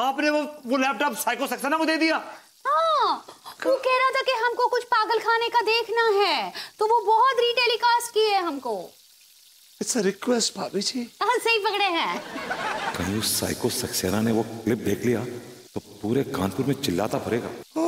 आपने वो वो लैपटॉप साइको सक्सेना को दे दिया हाँ वो कह रहा था कि हमको कुछ पागल खाने का देखना है तो वो बहुत रीटेलीकास्ट किए हमको इट्स अ रिक्वेस्ट भाभी जी हाँ सही पकड़े हैं कहीं उस साइको सक्सेना ने वो क्लिप देख लिया तो पूरे कानपुर में चिल्लाता पड़ेगा ओ,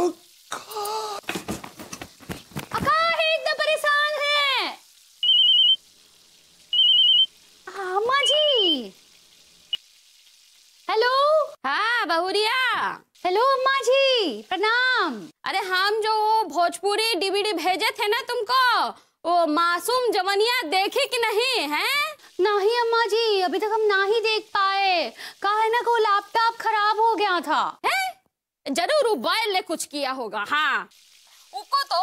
मासूम जवनिया देखे कि नहीं है नहीं अम्मा जी अभी तक हम ना ही देख पाए कहा है ना को लैपटॉप खराब हो गया था है जरूर उबाइल ने कुछ किया होगा हाँ उको तो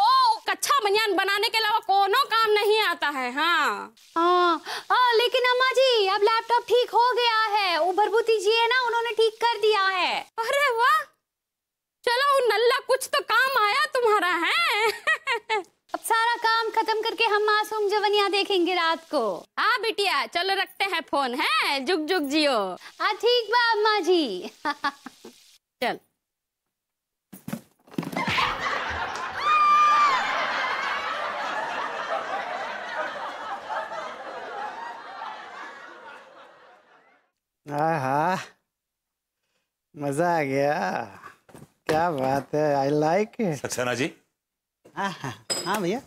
कच्चा बनियान बनाने के अलावा कोनो काम नहीं आता है हाँ आ, हाँ, आ, लेकिन अम्मा जी अब लैपटॉप ठीक हो गया है उबर बुती जी है ना उन्होंने ठीक कर दिया है अरे वाह चलो नल्ला कुछ तो काम आया तुम्हारा है अब सारा काम खत्म करके हम मासूम जवनिया देखेंगे रात को हाँ बिटिया चलो रखते हैं फोन है जुग जुग जियो हाँ ठीक बा अम्मा जी चल हा मजा आ गया क्या बात है I like like Saxena ji हाँ हाँ भैया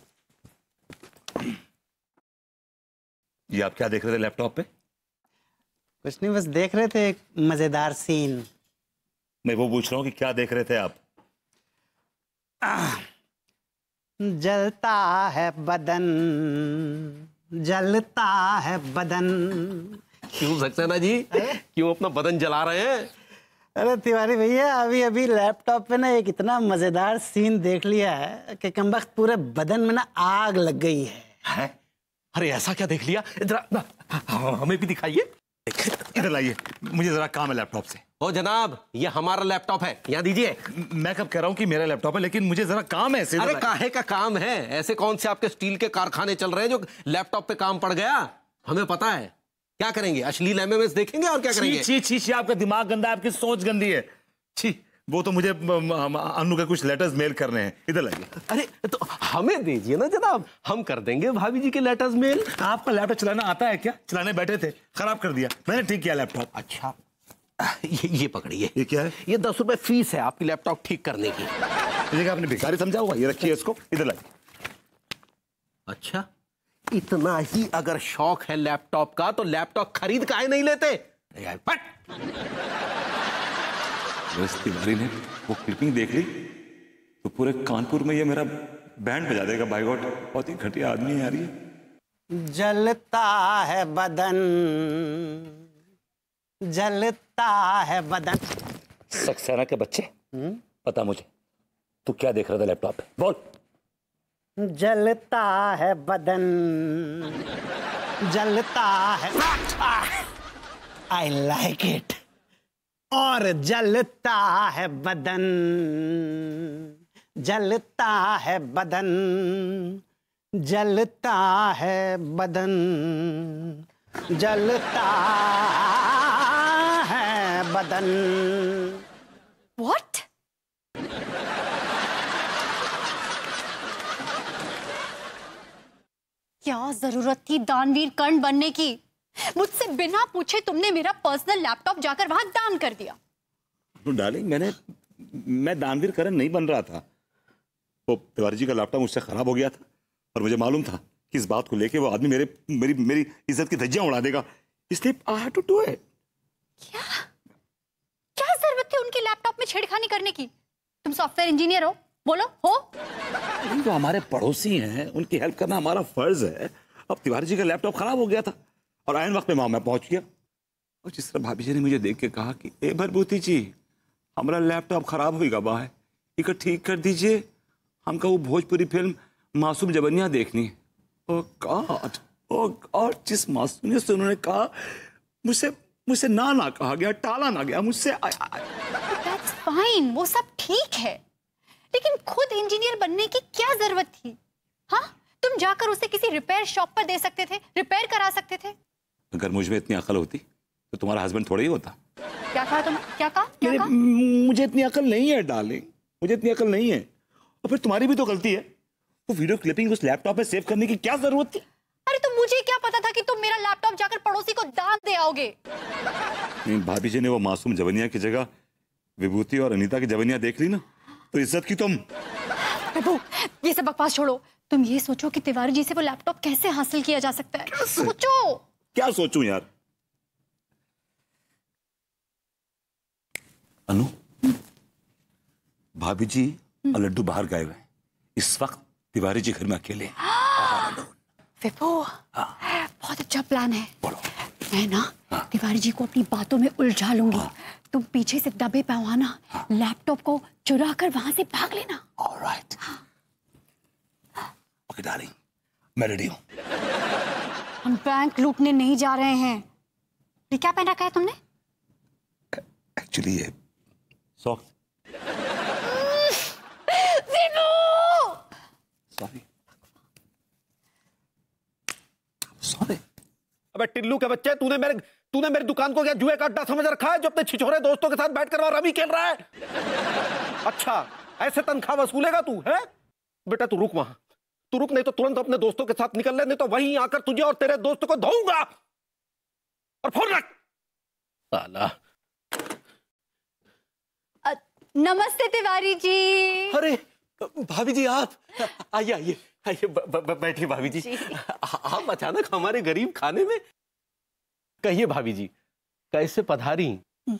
ये आप क्या देख रहे थे लैपटॉप पे कुछ नहीं बस देख रहे थे एक मजेदार सीन मैं वो पूछ रहा हूँ कि क्या देख रहे थे आप जलता है बदन जलता है बदन क्यों सकते ना जी क्यों अपना बदन जला रहे हैं अरे तिवारी भैया अभी अभी लैपटॉप पे ना एक इतना मजेदार सीन देख लिया है कि कम वक्त पूरे बदन में ना आग लग गई है, है? अरे ऐसा क्या देख लिया इधर हाँ, हाँ, हमें भी दिखाइए इधर लाइए मुझे जरा काम है लैपटॉप से ओ जनाब ये हमारा लैपटॉप है यहाँ दीजिए मैं कब कह रहा हूँ कि मेरा लैपटॉप है लेकिन मुझे जरा काम है अरे काहे का काम है ऐसे कौन से आपके स्टील के कारखाने चल रहे हैं जो लैपटॉप पे काम पड़ गया हमें पता है क्या करेंगे अश्लील एमएमएस देखेंगे और क्या करेंगे छी छी छी आपका दिमाग गंदा है आपकी सोच गंदी है छी वो तो मुझे अनु के कुछ लेटर्स मेल करने हैं इधर लाइए अरे तो हमें दीजिए ना जनाब हम कर देंगे भाभी जी के लेटर्स मेल तो आपका लैपटॉप चलाना आता है क्या चलाने बैठे थे खराब कर दिया मैंने ठीक किया लैपटॉप अच्छा ये ये पकड़िए ये क्या है ये दस रुपए फीस है आपकी लैपटॉप ठीक करने की आपने भिखारी समझा हुआ ये रखिए इसको इधर लाइए अच्छा इतना ही अगर शौक है लैपटॉप का तो लैपटॉप खरीद का नहीं लेते तिवारी ने वो क्लिपिंग देख ली तो पूरे कानपुर में ये मेरा बैंड बजा देगा भाई गॉट बहुत ही घटिया आदमी है यार ये जलता है बदन जलता है बदन सक्सेना के बच्चे हुँ? हम्म? पता मुझे तू क्या देख रहा था लैपटॉप पे बोल जलता है बदन जलता है आई लाइक इट और जलता है बदन जलता है बदन जलता है बदन जलता है बदन क्या जरूरत थी दानवीर कर्ण बनने की मुझसे बिना पूछे तुमने मेरा पर्सनल लैपटॉप जाकर वहां दान कर दिया तो डार्लिंग मैंने मैं दानवीर करण नहीं बन रहा था वो तिवारी जी का लैपटॉप मुझसे खराब हो गया था और मुझे मालूम था कि इस बात को लेके वो आदमी मेरे मेरी मेरी इज्जत की धज्जियां उड़ा देगा इसलिए I have to do it क्या क्या जरूरत थी उनके लैपटॉप में छेड़खानी करने की तुम सॉफ्टवेयर इंजीनियर हो बोलो हो जो तो हमारे पड़ोसी हैं उनकी हेल्प करना हमारा फर्ज है अब तिवारी जी का लैपटॉप खराब हो गया था और आयन वक्त में मामा पहुंच गया और जिस तरह भाभी जी ने मुझे देख के कहा कि ए भरभूति जी हमारा लैपटॉप खराब हुई गबा है ठीक कर दीजिए हमका वो भोजपुरी फिल्म मासूम जबनिया देखनी ओ गॉड ओ गॉड जिस मासूम से उन्होंने कहा मुझसे मुझसे ना ना कहा गया टाला ना गया मुझसे फाइन वो सब ठीक है लेकिन खुद इंजीनियर बनने की क्या जरूरत थी हाँ तुम जाकर उसे किसी रिपेयर शॉप पर दे सकते थे रिपेयर करा सकते थे अगर मुझ में इतनी अकल होती तो तुम्हारा हस्बैंड थोड़ा ही होता क्या कहा तुम क्या कहा, क्या मुझे इतनी अकल नहीं है डार्लिंग मुझे इतनी अकल नहीं है और फिर तुम्हारी भी तो गलती है वो वीडियो क्लिपिंग उस लैपटॉप में सेव करने की क्या जरूरत थी अरे तो मुझे क्या पता था कि तुम मेरा लैपटॉप जाकर पड़ोसी को दान दे आओगे भाभी जी ने वो मासूम जवनिया की जगह विभूति और अनीता की जवनिया देख ली ना तो इज्जत की तुम प्रभु ये सब बकवास छोड़ो तुम ये सोचो कि तिवारी जी से वो लैपटॉप कैसे हासिल किया जा सकता है कैसे? सोचो क्या सोचूं यार अनु भाभी जी और हम्म। लड्डू बाहर गए हुए इस वक्त तिवारी जी घर में अकेले हाँ। बहुत अच्छा प्लान है बोलो मैं ना तिवारी जी को अपनी बातों में उलझा लूंगी हाँ। तुम पीछे से दबे पवाना हाँ। लैपटॉप को चुरा कर वहां से भाग लेना ऑलराइट ओके डार्लिंग मैं रेडी हूँ हम बैंक लूटने नहीं जा रहे हैं ये क्या पहन रखा है तुमने एक्चुअली ये सॉक्स सॉरी सॉरी अबे टिल्लू के बच्चे तूने मेरे तूने मेरी दुकान को क्या जुए का अड्डा समझ रखा है जो अपने छिछोरे दोस्तों के साथ बैठकर वहां रमी खेल रहा है अच्छा ऐसे तनख्वाह वसूलेगा तू है बेटा तू रुक वहां तू रुक नहीं तो तुरंत अपने दोस्तों के साथ निकल ले नहीं तो वहीं आकर तुझे और तेरे दोस्त को धोऊंगा और फोन रख साला नमस्ते तिवारी जी अरे भाभी जी आप आइए आइए आइए बैठिए भाभी जी, जी। आप अचानक हमारे गरीब खाने में कहिए भाभी जी कैसे पधारी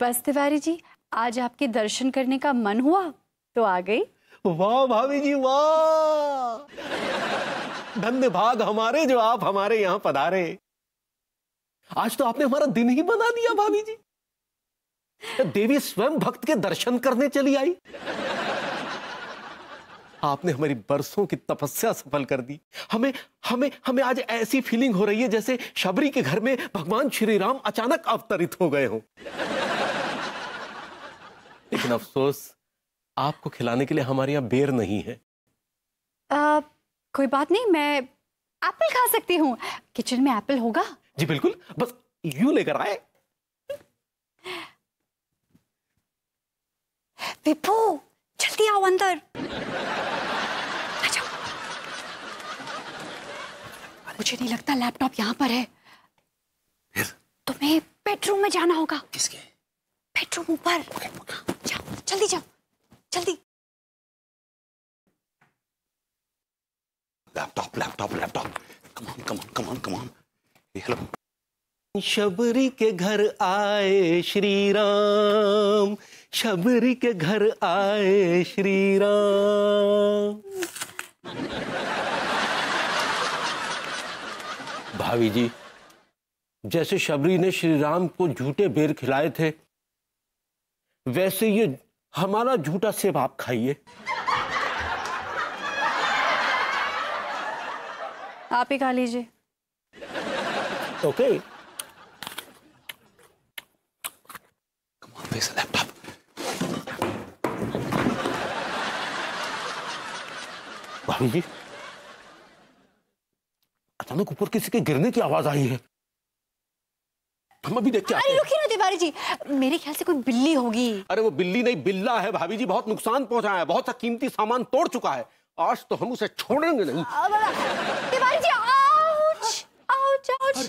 बस तिवारी जी आज आपके दर्शन करने का मन हुआ तो आ गई वाह भाभी जी वाह भाग हमारे जो आप हमारे यहाँ पधारे आज तो आपने हमारा दिन ही बना दिया भाभी जी देवी स्वयं भक्त के दर्शन करने चली आई आपने हमारी बरसों की तपस्या सफल कर दी हमें हमें हमें आज ऐसी फीलिंग हो रही है जैसे शबरी के घर में भगवान श्री राम अचानक अवतरित हो गए हो लेकिन अफसोस आपको खिलाने के लिए हमारे यहाँ बेर नहीं है आ, कोई बात नहीं मैं एप्पल खा सकती हूँ किचन में एप्पल होगा जी बिल्कुल बस यू लेकर आए विपू जल्दी आओ अंदर मुझे नहीं लगता लैपटॉप यहाँ पर है फिर तुम्हें बेडरूम में जाना होगा किसके बेडरूम ऊपर जल्दी जाओ जल्दी laptop laptop laptop come on come on come on come on hello Shabari के घर आए श्री राम शबरी के घर आए श्री राम भाभी जी जैसे शबरी ने श्री राम को झूठे बेर खिलाए थे वैसे ये हमारा झूठा सेब आप खाइए आप ही खा लीजिए ओके लैपटॉप भाभी जी अचानक ऊपर किसी के गिरने की आवाज आई है हम अभी देख अरे रुकिए ना तिवारी जी मेरे ख्याल से कोई बिल्ली होगी अरे वो बिल्ली नहीं बिल्ला है भाभी जी बहुत नुकसान पहुंचाया है बहुत सा कीमती सामान तोड़ चुका है आज तो हम उसे छोड़ेंगे नहीं क्या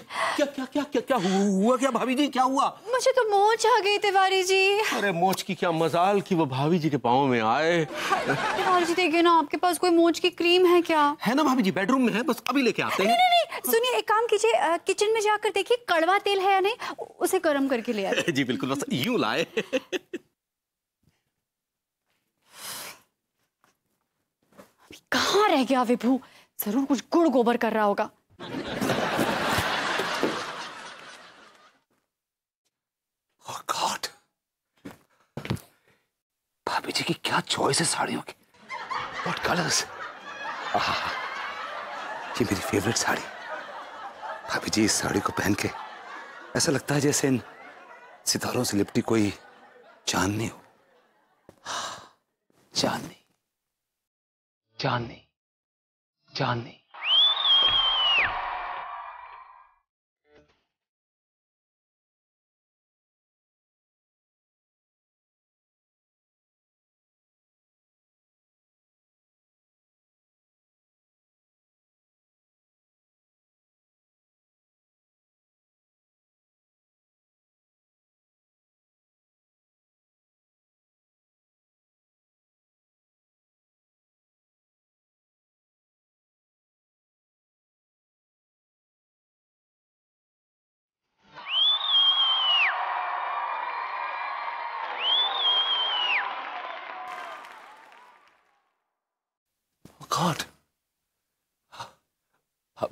क्या क्या क्या क्या हुआ क्या भाभी जी क्या हुआ मुझे तो मोच आ गई तिवारी जी अरे मोच की क्या मजाल की वो भाभी जी के में आए तिवारी जी देखिए ना आपके पास कोई मोच की क्रीम है क्या है ना भाभी जी बेडरूम में है बस अभी लेके आते हैं सुनिए एक काम कीजिए किचन में जाकर देखिए कड़वा तेल है या नहीं उसे गर्म करके ले आए जी बिल्कुल बस यूं लाए कहाँ रह गया विभू जरूर कुछ गुड़ गोबर कर रहा होगा भाभी जी की क्या चॉइस है साड़ियों की वॉट कलर्स ये मेरी फेवरेट साड़ी भाभी जी इस साड़ी को पहन के ऐसा लगता है जैसे इन सितारों से लिपटी कोई चांदनी हो चांदनी चांदनी चांदनी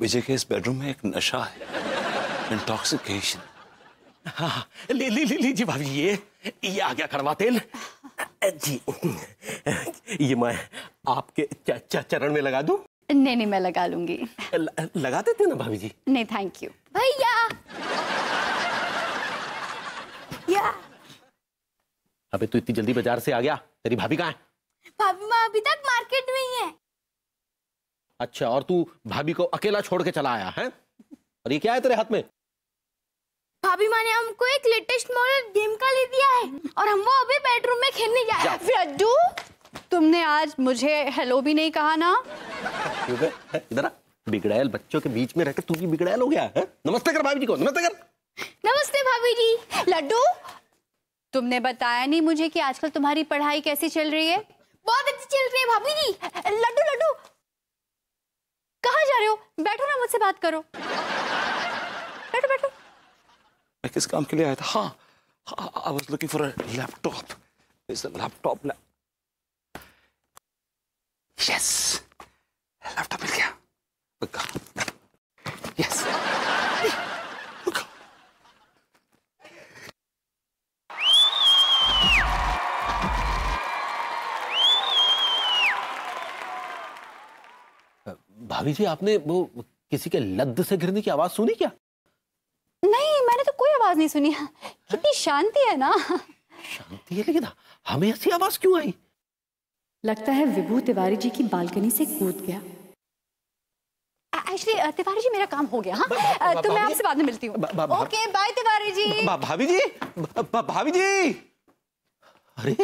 विजय के इस बेडरूम में एक नशा है इंटॉक्सिकेशन हाँ, ले ले ले लीजिए भाभी ये ये आ गया कड़वा तेल जी ये मैं आपके चरण में लगा दू नहीं नहीं मैं लगा लूंगी ल, लगा देते ना भाभी जी नहीं थैंक यू भैया या अबे तू इतनी जल्दी बाजार से आ गया तेरी भाभी कहाँ है भाभी माँ अभी तक मार्केट में ही है अच्छा और तू भाभी को अकेला छोड़ के चला आया है और ये क्या है तेरे हाथ में भाभी माँ ने हमको एक लेटेस्ट मॉडल गेम का ले दिया है और हम वो अभी बेडरूम में खेलने जा रहे हैं रड्डू तुमने आज मुझे हेलो भी नहीं कहा ना इधर बिगड़ैल बच्चों के बीच में रहकर तू भी बिगड़ैल हो गया है नमस्ते कर भाभी जी को नमस्ते कर नमस्ते भाभी जी लड्डू तुमने बताया नहीं मुझे कि आजकल तुम्हारी पढ़ाई कैसी चल रही है बहुत अच्छी चल रही है भाभी जी लड्डू लड्डू कहा जा रहे हो बैठो ना मुझसे बात करो बैठो बैठो मैं किस काम के लिए आया था हाँ I was looking for laptop laptop yes laptop मिल गया भाभी जी आपने वो किसी के लद्द से गिरने की आवाज सुनी क्या नहीं मैंने तो कोई आवाज नहीं सुनी कितनी शांति है ना शांति है लेकिन हमें ऐसी आवाज क्यों आई लगता है विभू तिवारी जी की बालकनी से कूद गया एक्चुअली तिवारी जी मेरा काम हो गया हाँ तो मैं आपसे बाद में मिलती हूँ ओके बाय तिवारी जी भाभी जी भाभी जी अरे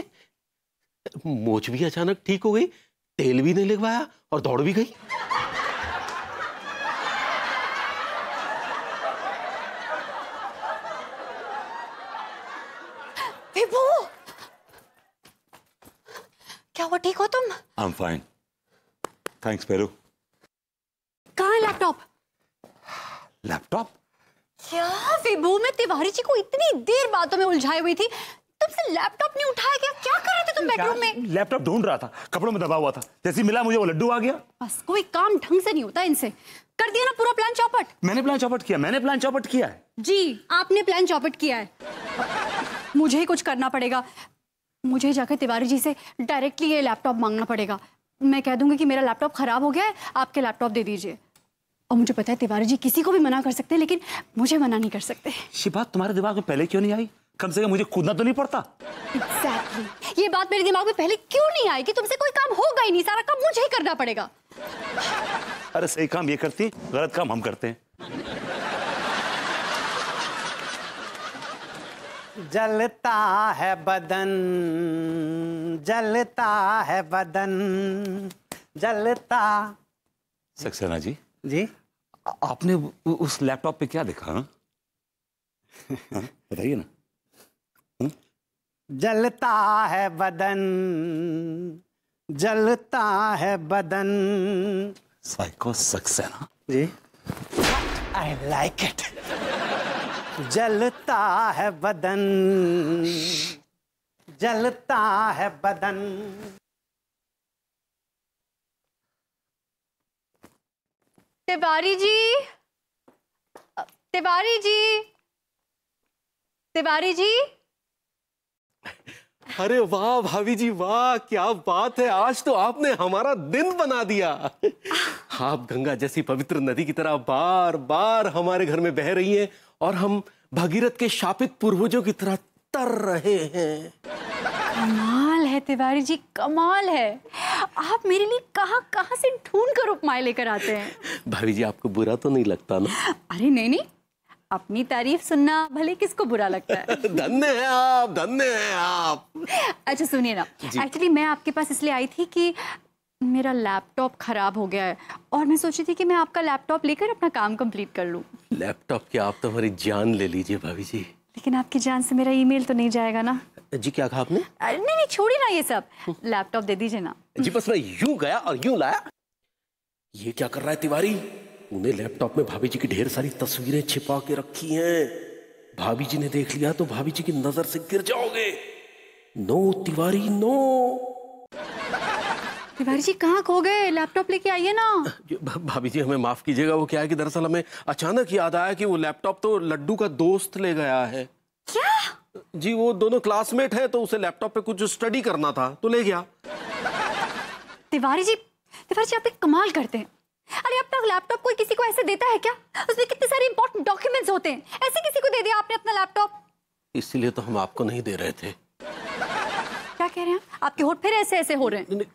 मोच भी अचानक ठीक हो गई तेल भी नहीं लगवाया और दौड़ भी गई fine. Thanks, Peru. कहाँ है लैपटॉप लैपटॉप क्या विभू मैं तिवारी जी को इतनी देर बातों में उलझाई हुई थी तुमसे लैपटॉप नहीं उठाया गया क्या कर रहे थे तुम बेडरूम में लैपटॉप ढूंढ रहा था कपड़ों में दबा हुआ था जैसे मिला मुझे वो लड्डू आ गया बस कोई काम ढंग से नहीं होता इनसे कर दिया ना पूरा प्लान चौपट मैंने प्लान चौपट किया मैंने प्लान चौपट किया है जी आपने प्लान चौपट किया है मुझे ही कुछ करना पड़ेगा मुझे जाकर तिवारी जी से डायरेक्टली ये लैपटॉप मांगना पड़ेगा मैं कह दूंगी कि मेरा लैपटॉप ख़राब हो गया है आपके लैपटॉप दे दीजिए और मुझे पता है तिवारी जी किसी को भी मना कर सकते हैं लेकिन मुझे मना नहीं कर सकते शिपा बात तुम्हारे दिमाग में पहले क्यों नहीं आई कम से कम मुझे कूदना तो नहीं पड़ता exactly. ये बात मेरे दिमाग में पहले क्यों नहीं आई कि तुमसे कोई काम होगा ही नहीं सारा काम मुझे ही करना पड़ेगा अरे सही काम ये करती गलत काम हम करते हैं जलता है बदन जलता है बदन जलता सक्सेना जी जी आपने उस लैपटॉप पे क्या देखा हाँ? हाँ, बताइए ना हाँ? जलता है बदन जलता है बदन psycho Saxena ji I like it जलता है बदन जलता है बदन तिवारी जी तिवारी जी तिवारी जी अरे वाह भाभी जी वाह क्या बात है आज तो आपने हमारा दिन बना दिया आप गंगा जैसी पवित्र नदी की तरह बार बार हमारे घर में बह रही हैं और हम भगीरथ के शापित पूर्वजों की तरह तर रहे हैं कमाल है तिवारी जी कमाल है आप मेरे लिए कहाँ कहाँ से ढूंढ कर उपमाएं लेकर आते हैं भाभी जी आपको बुरा तो नहीं लगता ना अरे नहीं नहीं अपनी तारीफ सुनना भले किसको बुरा लगता है धन्य है आप धन्य है आप अच्छा सुनिए ना एक्चुअली मैं आपके पास इसलिए आई थी कि मेरा लैपटॉप खराब हो गया है और मैं सोची थी कि मैं आपका लैपटॉप लेकर अपना काम कंप्लीट कर लूँ लैपटॉप की आप तो हमारी जान ले लीजिए भाभी जी लेकिन आपकी जान से मेरा ईमेल तो नहीं जाएगा ना जी क्या कहा आपने नहीं नहीं छोड़िए ना ये सब लैपटॉप दे दीजिए ना जी बस मैं यूं गया और यूं लाया ये क्या कर रहा है तिवारी उन्हें लैपटॉप में भाभी जी की ढेर सारी तस्वीरें छिपा के रखी हैं भाभी जी ने देख लिया तो भाभी जी की नजर से गिर जाओगे नो तिवारी नो तिवारी जी कहाँ खो गए लैपटॉप लेके आइए ना भाभी जी हमें माफ कीजिएगा वो क्या है कि दरअसल हमें अचानक याद आया कि वो लैपटॉप तो लड्डू का दोस्त ले गया है क्या जी वो दोनों क्लासमेट है तो उसे लैपटॉप पे कुछ स्टडी करना था तो ले गया तिवारी जी तिवारी जी आप एक कमाल करते हैं अरे अब तक लैपटॉप कोई किसी को ऐसे देता है क्या उसमें कितने सारे इंपॉर्टेंट डॉक्यूमेंट्स होते हैं ऐसे किसी को दे दिया आपने अपना लैपटॉप इसीलिए तो हम आपको नहीं दे रहे थे क्या कह रहे हैं आपके होठ फिर ऐसे ऐसे हो रहे हैं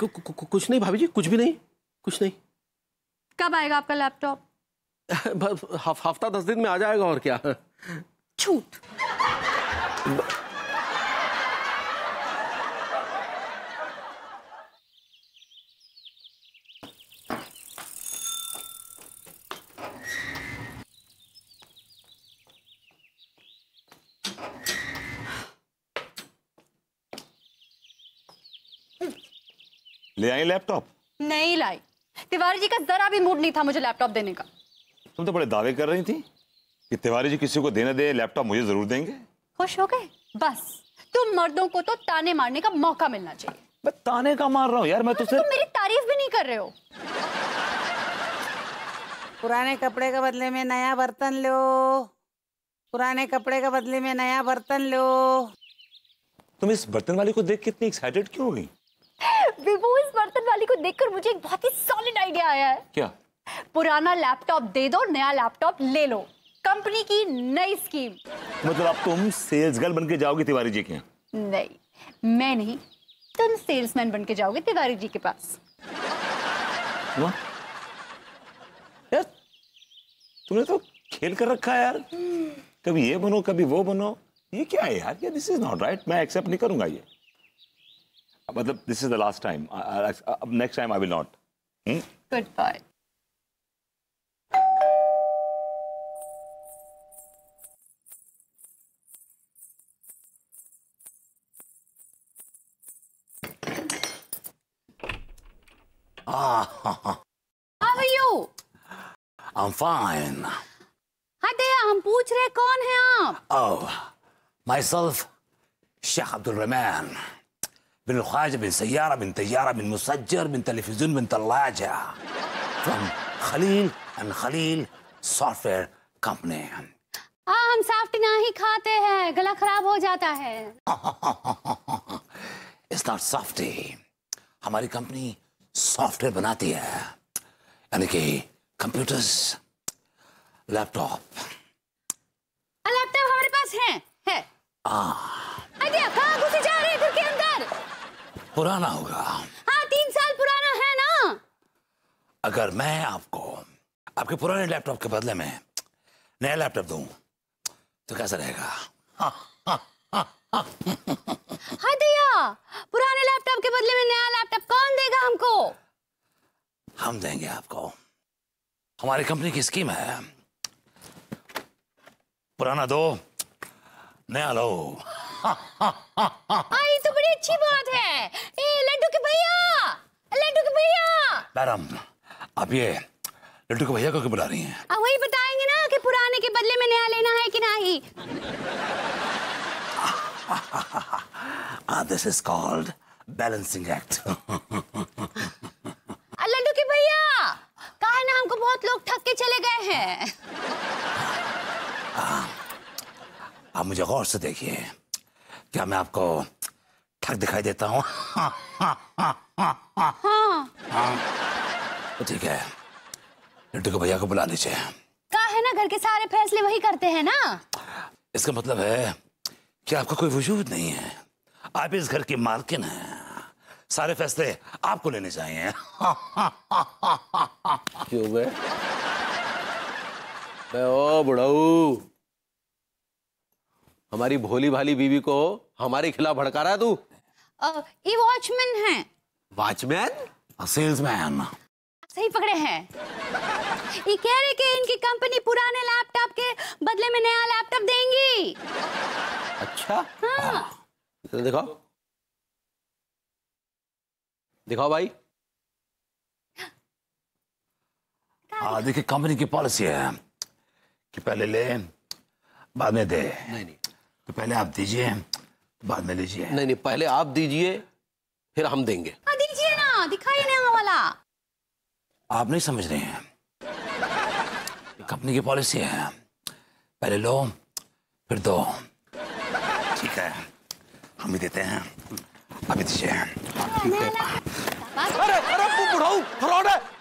कुछ नहीं भाभी जी कुछ भी नहीं कुछ नहीं कब आएगा आपका लैपटॉप हफ्ता दस दिन में आ जाएगा और क्या छूट ले आई लैपटॉप नहीं लाई तिवारी जी का जरा भी मूड नहीं था मुझे लैपटॉप देने का तुम तो बड़े दावे कर रही थी कि तिवारी जी किसी को देने दे लैपटॉप मुझे जरूर देंगे खुश हो गए बस तुम मर्दों को तो ताने मारने का मौका मिलना चाहिए मैं ताने का मार रहा हूँ यार मैं हाँ, तो सिर्फ मेरी तारीफ भी नहीं कर रहे हो पुराने कपड़े के बदले में नया बर्तन लो पुराने कपड़े के बदले में नया बर्तन लो तुम इस बर्तन वाले को देख के इतनी एक्साइटेड क्यों हो गई विवो इस बर्तन वाली को देखकर मुझे एक बहुत ही सॉलिड आइडिया आया है क्या पुराना लैपटॉप दे दो नया लैपटॉप ले लो कंपनी की नई स्कीम मतलब अब तुम सेल्स गर्ल बन के जाओगे तिवारी जी के नहीं मैं नहीं तुम सेल्समैन बन के जाओगे तिवारी जी के पास यार तुमने तो खेल कर रखा है यार हम्म। कभी ये बनो कभी वो बनो ये क्या है यार ये दिस इज नॉट राइट मैं एक्सेप्ट नहीं करूंगा ये But this is the last time. I, I, uh, next time I will not. Hmm? Goodbye. Ah. How are you? I'm fine. हाँ दे हम पूछ रहे कौन हैं आप? Oh, myself, Sheikh Abdul Rahman. من الخاجة من سيارة من تيارة من مسجر من تلفزيون من ثلاجه from خليل and خليل software company हाँ हम soft ना ही खाते हैं गला खराब हो जाता है It's not softy. हमारी कंपनी सॉफ्टवेयर बनाती है यानी कि कंप्यूटर्स लैपटॉप लैपटॉप हमारे पास है है आ, पुराना होगा हाँ तीन साल पुराना है ना अगर मैं आपको आपके पुराने लैपटॉप के बदले में नया लैपटॉप दूं तो कैसा रहेगा हाँ, हाँ, पुराने लैपटॉप के बदले में नया लैपटॉप कौन देगा हमको हम देंगे आपको हमारी कंपनी की स्कीम है पुराना दो नया लो अच्छी बात है ए लड्डू के भैया लड्डू के भैया मैडम अब ये लड्डू के भैया को क्यों बुला रही हैं अब वही बताएंगे ना कि पुराने के बदले में नया लेना है कि नहीं this is called balancing act लड्डू के भैया कहा है ना हमको बहुत लोग ठग के चले गए हैं uh, आप मुझे गौर से देखिए क्या मैं आपको फर्क दिखाई देता हूँ हाँ। हाँ। ठीक है लड्डू के भैया को बुला लीजिए कहा है ना घर के सारे फैसले वही करते हैं ना इसका मतलब है कि आपका कोई वजूद नहीं है आप इस घर की मालकिन हैं सारे फैसले आपको लेने चाहिए क्यों गए ओ बुढ़ाऊ हमारी भोली भाली बीवी को हमारे खिलाफ भड़का रहा है तू ई वॉचमैन हैं वॉचमैन सेल्समैन सही पकड़े हैं ये कह रहे कि इनकी कंपनी पुराने लैपटॉप के बदले में नया लैपटॉप देंगी अच्छा हाँ आ, हाँ। दिखाओ दिखाओ भाई हाँ देखिए कंपनी की पॉलिसी है कि पहले ले बाद में दे नहीं नहीं तो पहले आप दीजिए बाद में लीजिए नहीं नहीं पहले आप दीजिए फिर हम देंगे हाँ, दीजिए ना दिखाइए नया वाला आप नहीं समझ रहे हैं कंपनी की पॉलिसी है पहले लो फिर दो ठीक है हम ही देते हैं अभी दीजिए हाँ, अरे अरे तू बुढ़ाऊ फ्रॉड है